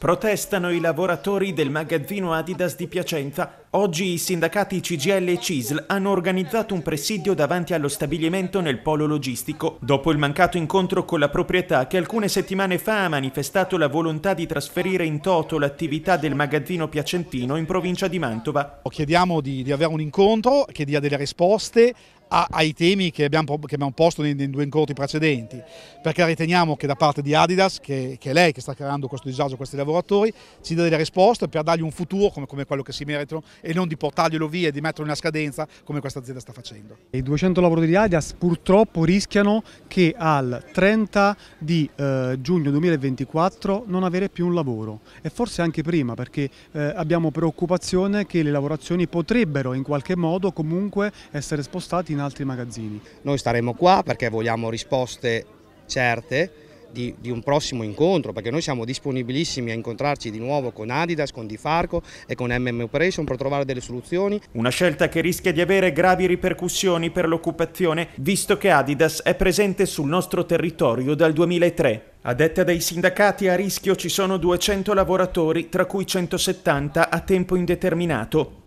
Protestano i lavoratori del magazzino Adidas di Piacenza. Oggi i sindacati CGL e CISL hanno organizzato un presidio davanti allo stabilimento nel polo logistico, dopo il mancato incontro con la proprietà che alcune settimane fa ha manifestato la volontà di trasferire in toto l'attività del magazzino piacentino in provincia di Mantova. Chiediamo di, di avere un incontro che dia delle risposte a, ai temi che abbiamo, che abbiamo posto nei, nei, due incontri precedenti, perché riteniamo che da parte di Adidas, che, che, è lei che sta creando questo disagio a questi lavoratori, ci dà delle risposte per dargli un futuro come, come quello che si meritano e non di portarglielo via e di metterlo in una scadenza come questa azienda sta facendo. I 200 lavoratori di Adidas purtroppo rischiano che al 30 di eh, giugno 2024 non avere più un lavoro e forse anche prima perché eh, abbiamo preoccupazione che le lavorazioni potrebbero in qualche modo comunque essere spostate in in altri magazzini. Noi staremo qua perché vogliamo risposte certe di, di, un prossimo incontro, perché noi siamo disponibilissimi a incontrarci di nuovo con Adidas, con Difarco e con MM Operation per trovare delle soluzioni. Una scelta che rischia di avere gravi ripercussioni per l'occupazione, visto che Adidas è presente sul nostro territorio dal 2003. A detta dei sindacati a rischio ci sono 200 lavoratori, tra cui 170 a tempo indeterminato.